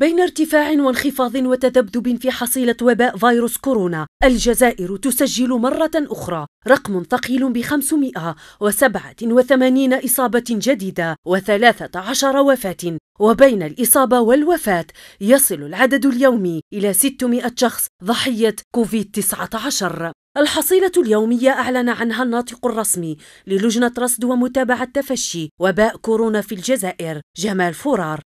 بين ارتفاع وانخفاض وتذبذب في حصيلة وباء فيروس كورونا الجزائر تسجل مرة أخرى رقم ثقيل ب 587 إصابة جديدة و13 وفاة وبين الإصابة والوفاة يصل العدد اليومي إلى 600 شخص ضحية كوفيد-19 الحصيلة اليومية أعلن عنها الناطق الرسمي للجنة رصد ومتابعة تفشي وباء كورونا في الجزائر جمال فرار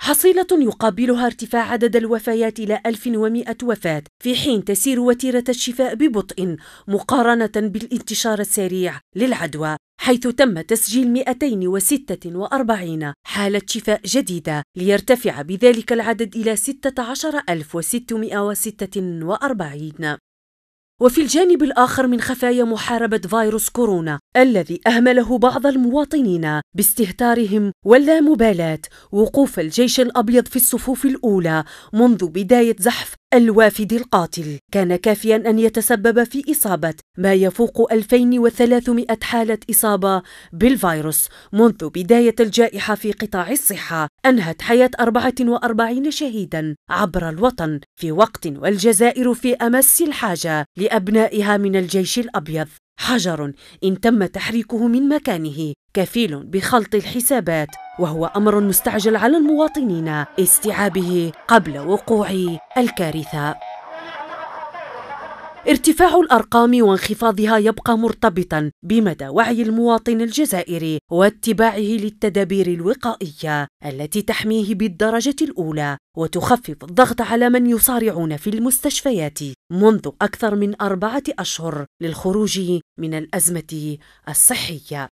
حصيلة يقابلها ارتفاع عدد الوفيات إلى 1100 وفاة في حين تسير وتيرة الشفاء ببطء مقارنة بالانتشار السريع للعدوى حيث تم تسجيل 246 حالة شفاء جديدة ليرتفع بذلك العدد إلى 16646 وفي الجانب الآخر من خفايا محاربة فيروس كورونا الذي أهمله بعض المواطنين باستهتارهم واللامبالاة وقوف الجيش الأبيض في الصفوف الأولى منذ بداية زحف الوافد القاتل كان كافيا أن يتسبب في إصابة ما يفوق 2300 حالة إصابة بالفيروس منذ بداية الجائحة في قطاع الصحة أنهت حياة 44 شهيدا عبر الوطن في وقت والجزائر في أمس الحاجة لأبنائها من الجيش الأبيض حجر إن تم تحريكه من مكانه كفيل بخلط الحسابات وهو أمر مستعجل على المواطنين استيعابه قبل وقوع الكارثة ارتفاع الارقام وانخفاضها يبقى مرتبطا بمدى وعي المواطن الجزائري واتباعه للتدابير الوقائيه التي تحميه بالدرجه الاولى وتخفف الضغط على من يصارعون في المستشفيات منذ اكثر من اربعه اشهر للخروج من الازمه الصحيه